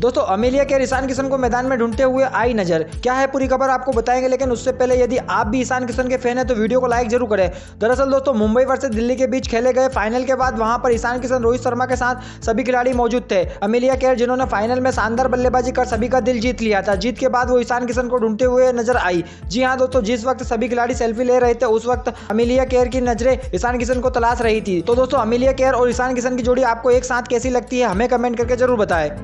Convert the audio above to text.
दोस्तों अमेलिया के ईशान किशन को मैदान में ढूंढते हुए आई नजर क्या है पूरी खबर आपको बताएंगे लेकिन उससे पहले यदि आप भी ईशान किशन के फैन है तो वीडियो को लाइक जरूर करें दरअसल दोस्तों मुंबई वर्सेज दिल्ली के बीच खेले गए फाइनल के बाद वहां पर ईशान किशन रोहित शर्मा के साथ सभी खिलाड़ी मौजूद थे अमेलिया केयर जिन्होंने फाइनल में शानदार बल्लेबाजी कर सभी का दिल जीत लिया था जीत के बाद वो ईशान किशन को ढूंढते हुए नजर आई जी हाँ दोस्तों जिस वक्त सभी खिलाड़ी सेल्फी ले रहे थे उस वक्त अमेलिया केयर की नजरे ईशान किशन को तलाश रही थी तो दोस्तों अमेलिया केयर और ईशान किशन की जोड़ी आपको एक साथ कैसी लगती है हमें कमेंट करके जरूर बताए